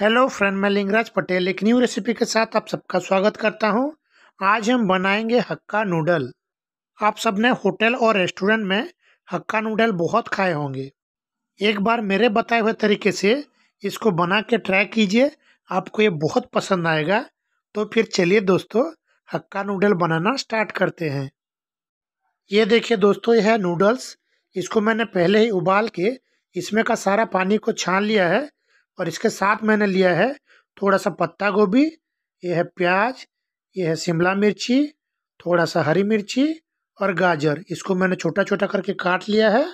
hello friend मैं लिंगराज पटेल एक new recipe के साथ आप सबका स्वागत करता हूं आज हम बनाएंगे हक्का नूडल आप सब ने होटल और रेस्टोरेंट में हक्का नूडल बहुत खाए होंगे एक बार मेरे बताए हुए तरीके से इसको बना के ट्राई कीजिए आपको ये बहुत पसंद आएगा तो फिर चलिए दोस्तों हक्का नूडल बनाना स्टार्ट करते हैं ये देखिए दोस्तों यह है नूडल्स इसको मैंने पहले ही उबाल के इसमें का सारा पानी को छान लिया है और इसके साथ मैंने लिया है थोड़ा सा पत्ता गोभी यह है प्याज यह है शिमला मिर्ची थोड़ा सा हरी मिर्ची और गाजर इसको मैंने छोटा छोटा करके काट लिया है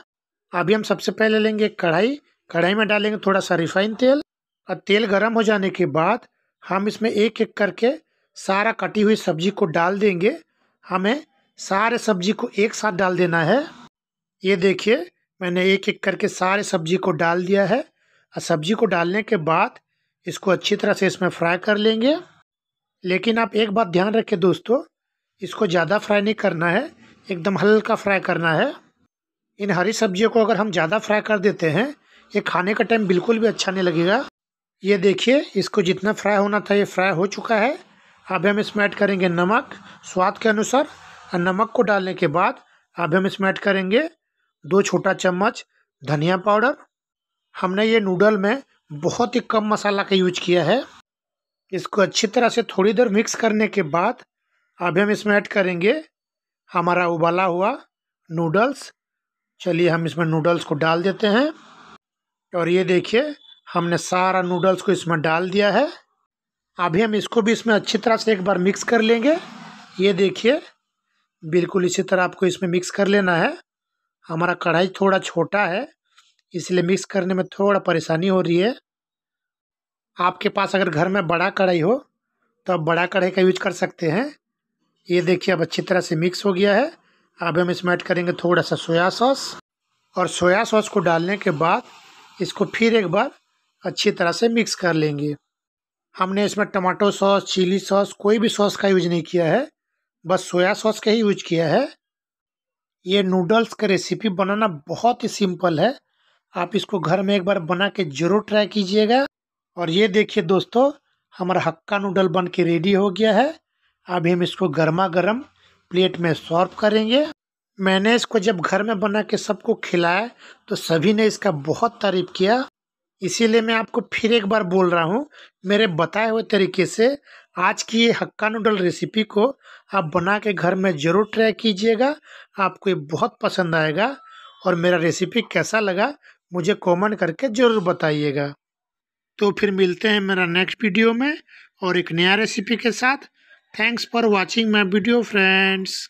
अभी हम सबसे पहले लेंगे कढ़ाई कढ़ाई में डालेंगे थोड़ा सा रिफाइन तेल और तेल गर्म हो जाने के बाद हम इसमें एक एक करके सारा कटी हुई सब्जी को डाल देंगे हमें सारे सब्जी को एक साथ डाल देना है ये देखिए मैंने एक एक करके सारे सब्जी को डाल दिया है और सब्जी को डालने के बाद इसको अच्छी तरह से इसमें फ्राई कर लेंगे लेकिन आप एक बात ध्यान रखें दोस्तों इसको ज़्यादा फ्राई नहीं करना है एकदम हल्का फ्राई करना है इन हरी सब्जियों को अगर हम ज़्यादा फ्राई कर देते हैं ये खाने का टाइम बिल्कुल भी अच्छा नहीं लगेगा ये देखिए इसको जितना फ्राई होना था ये फ्राई हो चुका है अब हम इसमें ऐड करेंगे नमक स्वाद के अनुसार और नमक को डालने के बाद अब हम इसमें ऐड करेंगे दो छोटा चम्मच धनिया पाउडर हमने ये नूडल में बहुत ही कम मसाला का यूज किया है इसको अच्छी तरह से थोड़ी देर मिक्स करने के बाद अब हम इसमें ऐड करेंगे हमारा उबाला हुआ नूडल्स चलिए हम इसमें नूडल्स को डाल देते हैं और ये देखिए हमने सारा नूडल्स को इसमें डाल दिया है अभी हम इसको भी इसमें अच्छी तरह से एक बार मिक्स कर लेंगे ये देखिए बिल्कुल इसी तरह आपको इसमें मिक्स कर लेना है हमारा कढ़ाई थोड़ा छोटा है इसलिए मिक्स करने में थोड़ा परेशानी हो रही है आपके पास अगर घर में बड़ा कढ़ाई हो तो आप बड़ा कढ़ाई का यूज कर सकते हैं ये देखिए अब अच्छी तरह से मिक्स हो गया है अब हम इसमें ऐड करेंगे थोड़ा सा सोया सॉस और सोया सॉस को डालने के बाद इसको फिर एक बार अच्छी तरह से मिक्स कर लेंगे हमने इसमें टमाटो सॉस चिली सॉस कोई भी सॉस का यूज नहीं किया है बस सोया सॉस का ही यूज किया है ये नूडल्स का रेसिपी बनाना बहुत ही सिंपल है आप इसको घर में एक बार बना के ज़रूर ट्राई कीजिएगा और ये देखिए दोस्तों हमारा हक्का नूडल बन के रेडी हो गया है अभी हम इसको गर्मा गर्म प्लेट में सॉर्व करेंगे मैंने इसको जब घर में बना के सबको खिलाया तो सभी ने इसका बहुत तारीफ़ किया इसीलिए मैं आपको फिर एक बार बोल रहा हूँ मेरे बताए हुए तरीके से आज की ये हक्का नूडल रेसिपी को आप बना के घर में ज़रूर ट्राई कीजिएगा आपको ये बहुत पसंद आएगा और मेरा रेसिपी कैसा लगा मुझे कॉमेंट करके ज़रूर बताइएगा तो फिर मिलते हैं मेरा नेक्स्ट वीडियो में और एक नया रेसिपी के साथ thanks for watching my video friends